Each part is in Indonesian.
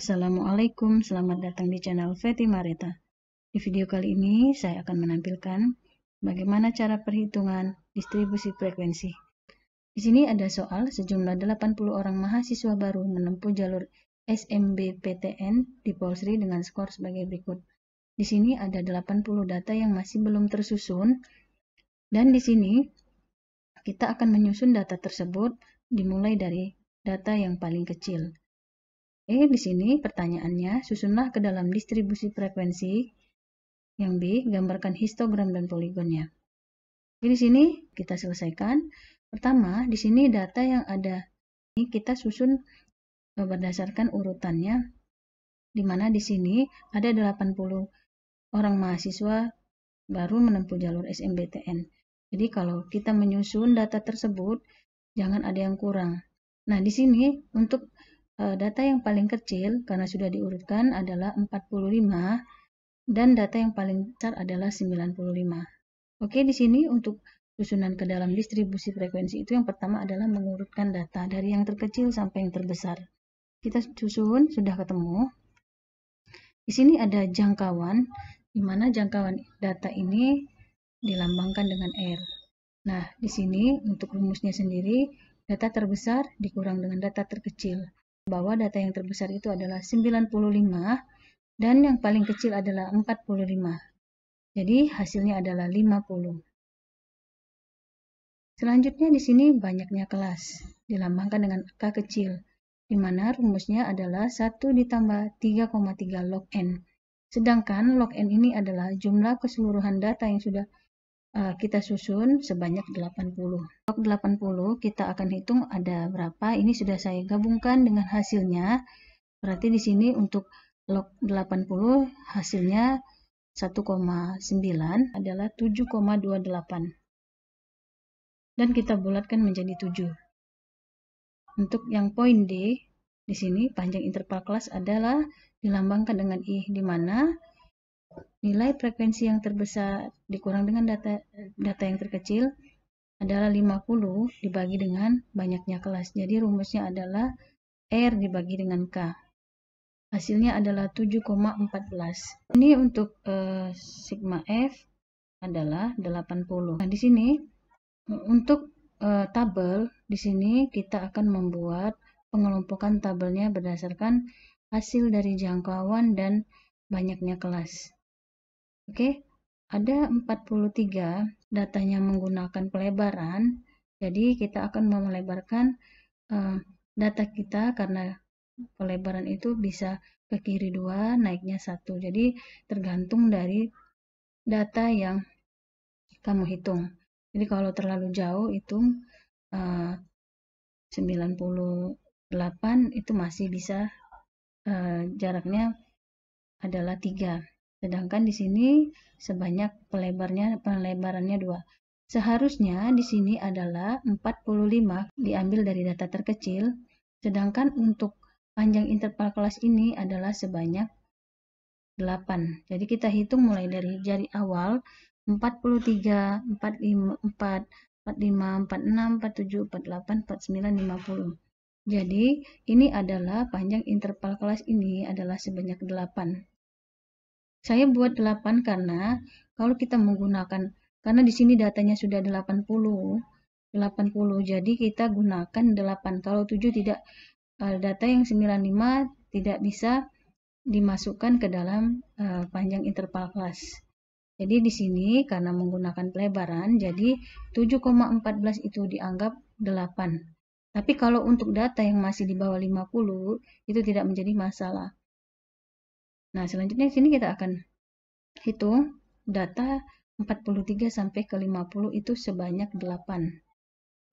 Assalamualaikum, selamat datang di channel Feti Marita. Di video kali ini, saya akan menampilkan bagaimana cara perhitungan distribusi frekuensi. Di sini ada soal sejumlah 80 orang mahasiswa baru menempuh jalur SMBPTN di Polsri dengan skor sebagai berikut. Di sini ada 80 data yang masih belum tersusun, dan di sini kita akan menyusun data tersebut dimulai dari data yang paling kecil. E, di sini pertanyaannya, susunlah ke dalam distribusi frekuensi yang B, gambarkan histogram dan poligonnya. Jadi di sini kita selesaikan. Pertama, di sini data yang ada ini kita susun eh, berdasarkan urutannya di mana di sini ada 80 orang mahasiswa baru menempuh jalur SMBTN. Jadi kalau kita menyusun data tersebut jangan ada yang kurang. Nah, di sini untuk Eh, data yang paling kecil karena sudah diurutkan adalah 45 dan data yang paling besar adalah 95. Oke, di sini untuk susunan ke dalam distribusi frekuensi itu yang pertama adalah mengurutkan data dari yang terkecil sampai yang terbesar. Kita susun, sudah ketemu. Di sini ada jangkauan, di mana jangkauan data ini dilambangkan dengan R. Nah, di sini untuk rumusnya sendiri, data terbesar dikurang dengan data terkecil bahwa data yang terbesar itu adalah 95 dan yang paling kecil adalah 45. Jadi hasilnya adalah 50. Selanjutnya di sini banyaknya kelas dilambangkan dengan K kecil, di mana rumusnya adalah 1 ditambah 3,3 log N. Sedangkan log N ini adalah jumlah keseluruhan data yang sudah Eh, kita susun sebanyak 80. Untuk 80 kita akan hitung ada berapa. Ini sudah saya gabungkan dengan hasilnya. Berarti di sini untuk log 80 hasilnya 1,9 adalah 7,28. Dan kita bulatkan menjadi 7. Untuk yang poin D, di sini panjang interval kelas adalah dilambangkan dengan I, di mana nilai frekuensi yang terbesar dikurang dengan data data yang terkecil adalah 50 dibagi dengan banyaknya kelas. Jadi rumusnya adalah R dibagi dengan K. Hasilnya adalah 7,14. Ini untuk uh, sigma F adalah 80. Nah, di sini untuk uh, tabel di sini kita akan membuat pengelompokan tabelnya berdasarkan hasil dari jangkauan dan banyaknya kelas. Oke, ada 43 datanya menggunakan pelebaran. Jadi kita akan melebarkan uh, data kita karena pelebaran itu bisa ke kiri dua, naiknya satu. Jadi tergantung dari data yang kamu hitung. Jadi kalau terlalu jauh itu eh, uh, 98 itu masih bisa uh, jaraknya adalah 3. Sedangkan di sini sebanyak pelebarnya pelebarannya 2. Seharusnya di sini adalah 45 diambil dari data terkecil, sedangkan untuk panjang interval kelas ini adalah sebanyak 8. Jadi kita hitung mulai dari jari awal 43, 45, 4, 45, 46, 47, 48, 49, 50. Jadi, ini adalah panjang interval kelas ini adalah sebanyak 8. Saya buat 8 karena kalau kita menggunakan karena di sini datanya sudah 80 80 jadi kita gunakan 8 kalau 7 tidak eh, data yang 95 tidak bisa dimasukkan ke dalam eh, panjang interval kelas jadi di sini karena menggunakan pelebaran jadi 7,14 itu dianggap 8 tapi kalau untuk data yang masih di bawah 50 itu tidak menjadi masalah Nah, selanjutnya di sini kita akan hitung data 43 sampai ke 50 itu sebanyak 8.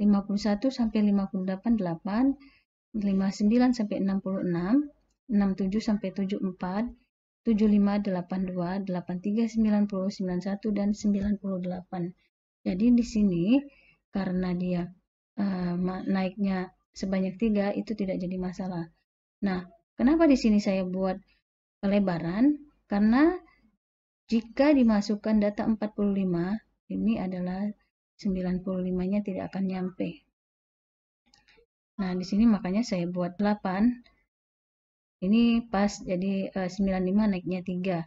51 sampai 58 8, 59 sampai 66, 67 sampai 74, 75 82, 83 90, 91 dan 98. Jadi di sini karena dia uh, naiknya sebanyak 3 itu tidak jadi masalah. Nah, kenapa di sini saya buat pelebaran karena jika dimasukkan data 45 ini adalah 95-nya tidak akan nyampe. Nah, di sini makanya saya buat 8. Ini pas jadi 95 eh, naiknya 3.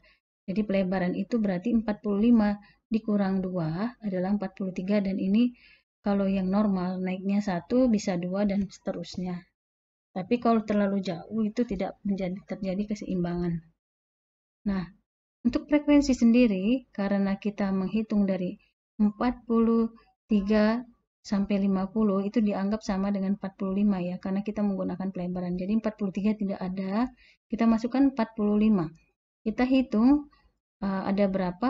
Jadi pelebaran itu berarti 45 dikurang 2 adalah 43 dan ini kalau yang normal naiknya 1 bisa 2 dan seterusnya. Tapi kalau terlalu jauh itu tidak menjadi terjadi keseimbangan. Nah, untuk frekuensi sendiri karena kita menghitung dari 43 sampai 50 itu dianggap sama dengan 45 ya karena kita menggunakan pelebaran. Jadi 43 tidak ada, kita masukkan 45. Kita hitung uh, ada berapa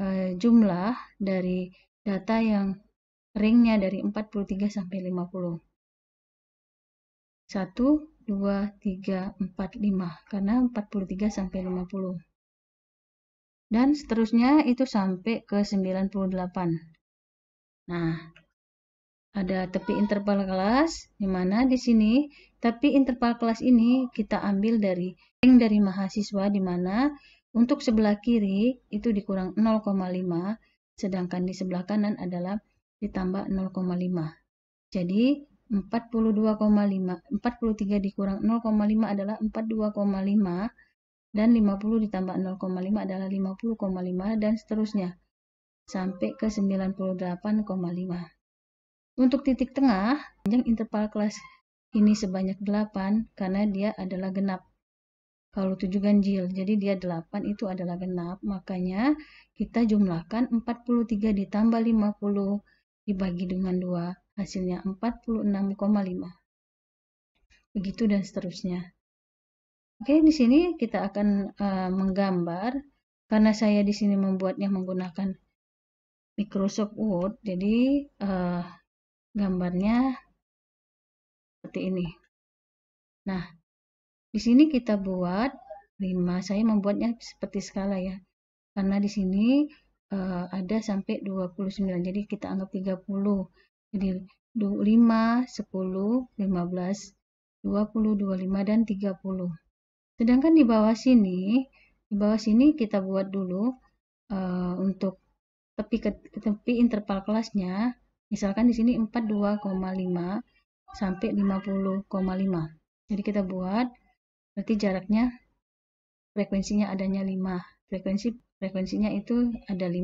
uh, jumlah dari data yang ringnya dari 43 sampai 50. 1, 2, 3, 4, 5 karena 43 sampai 50 dan seterusnya itu sampai ke 98 nah ada tepi interval kelas di mana di sini tapi interval kelas ini kita ambil dari ring dari mahasiswa di mana untuk sebelah kiri itu dikurang 0,5 sedangkan di sebelah kanan adalah ditambah 0,5 jadi 42,5 43 dikurang 0,5 adalah 42,5 dan 50 ditambah 0,5 adalah 50,5 dan seterusnya sampai ke 98,5 untuk titik tengah panjang interval kelas ini sebanyak 8 karena dia adalah genap kalau 7 ganjil, jadi dia 8 itu adalah genap, makanya kita jumlahkan 43 ditambah 50 dibagi dengan 2 hasilnya 46,5 begitu dan seterusnya Oke, di sini kita akan uh, menggambar karena saya di sini membuatnya menggunakan Microsoft Word, jadi uh, gambarnya seperti ini. Nah, di sini kita buat 5, saya membuatnya seperti skala ya. Karena di sini uh, ada sampai 29, jadi kita anggap 30. Jadi 5, 10, 15, 20, 25, dan 30. Sedangkan di bawah sini, di bawah sini kita buat dulu uh, untuk tepi ke, tepi interval kelasnya. Misalkan di sini 42,5 sampai 50,5. Jadi kita buat berarti jaraknya frekuensinya adanya 5. Frekuensi frekuensinya itu ada 5.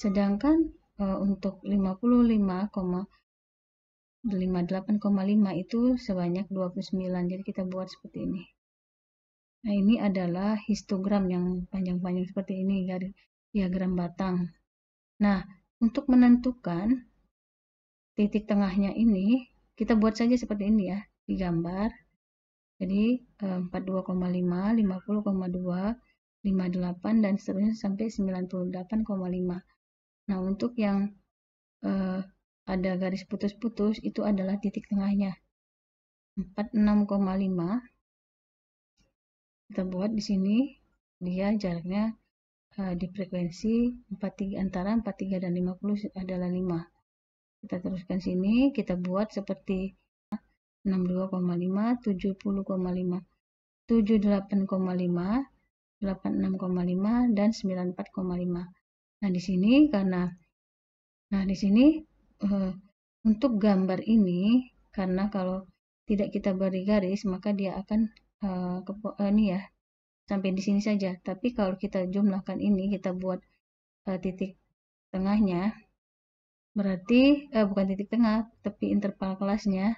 Sedangkan Eh, untuk 55,58,5 itu sebanyak 29 jadi kita buat seperti ini nah ini adalah histogram yang panjang-panjang seperti ini dari diagram batang nah untuk menentukan titik tengahnya ini kita buat saja seperti ini ya di gambar jadi 42,5 50,2 58 dan seterusnya sampai 98,5 Nah, untuk yang eh, ada garis putus-putus itu adalah titik tengahnya. 46,5 kita buat di sini dia jaraknya eh, di frekuensi 43 antara 43 dan 50 adalah 5. Kita teruskan sini, kita buat seperti 62,5, 70,5, 78,5, 86,5 dan 94,5. Nah, di sini karena nah di sini uh, untuk gambar ini karena kalau tidak kita beri garis maka dia akan uh, eh, ke, uh, eh, ini ya sampai di sini saja. Tapi kalau kita jumlahkan ini kita buat uh, titik tengahnya berarti eh, bukan titik tengah tapi interval kelasnya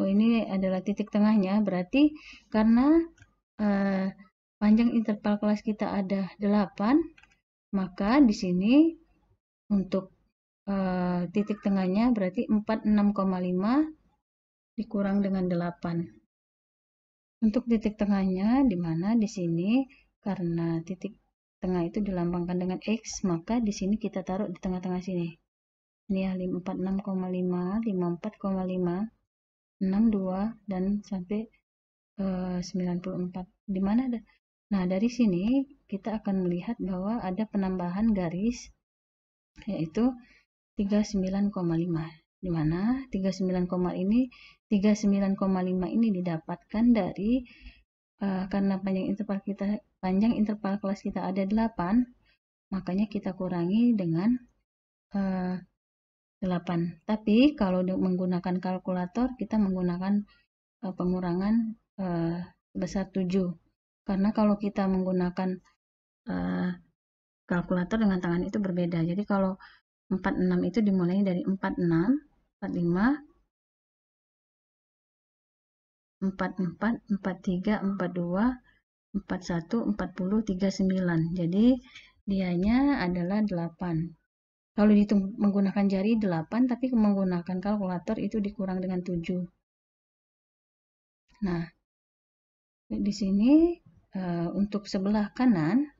oh ini adalah titik tengahnya berarti karena eh, panjang interval kelas kita ada 8 maka di sini untuk e, titik tengahnya berarti 46,5 dikurang dengan 8. Untuk titik tengahnya di mana di sini karena titik tengah itu dilambangkan dengan X, maka di sini kita taruh di tengah-tengah sini. Ini ya 46,5, 54,5, 62 dan sampai eh, uh, 94. Di mana ada? Nah, dari sini kita akan melihat bahwa ada penambahan garis yaitu 39,5 di mana 39, ini 39,5 ini didapatkan dari uh, karena panjang interval kita panjang interval kelas kita ada 8 makanya kita kurangi dengan uh, eh, 8 tapi kalau menggunakan kalkulator kita menggunakan uh, pengurangan uh, besar 7 karena kalau kita menggunakan uh, kalkulator dengan tangan itu berbeda jadi kalau 46 itu dimulai dari 46 45 44 43 42 41 40 39 jadi dianya adalah 8 kalau dihitung menggunakan jari 8 tapi menggunakan kalkulator itu dikurang dengan 7 nah di sini Eh, untuk sebelah kanan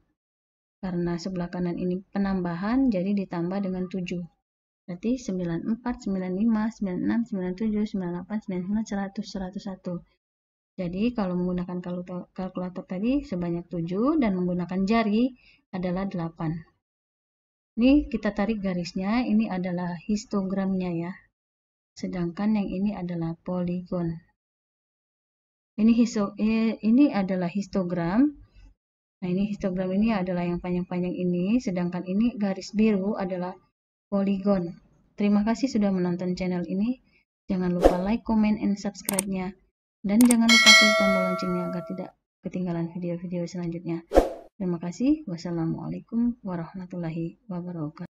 karena sebelah kanan ini penambahan jadi ditambah dengan 7 berarti 94, 95, 96, 97, 98, 99, 100, 101 jadi kalau menggunakan kalkulator tadi sebanyak 7 dan menggunakan jari adalah 8 ini kita tarik garisnya ini adalah histogramnya ya sedangkan yang ini adalah poligon ini histo ini adalah histogram nah ini histogram ini adalah yang panjang-panjang ini sedangkan ini garis biru adalah poligon terima kasih sudah menonton channel ini jangan lupa like comment and subscribe nya dan jangan lupa klik tombol loncengnya agar tidak ketinggalan video-video selanjutnya terima kasih wassalamualaikum warahmatullahi wabarakatuh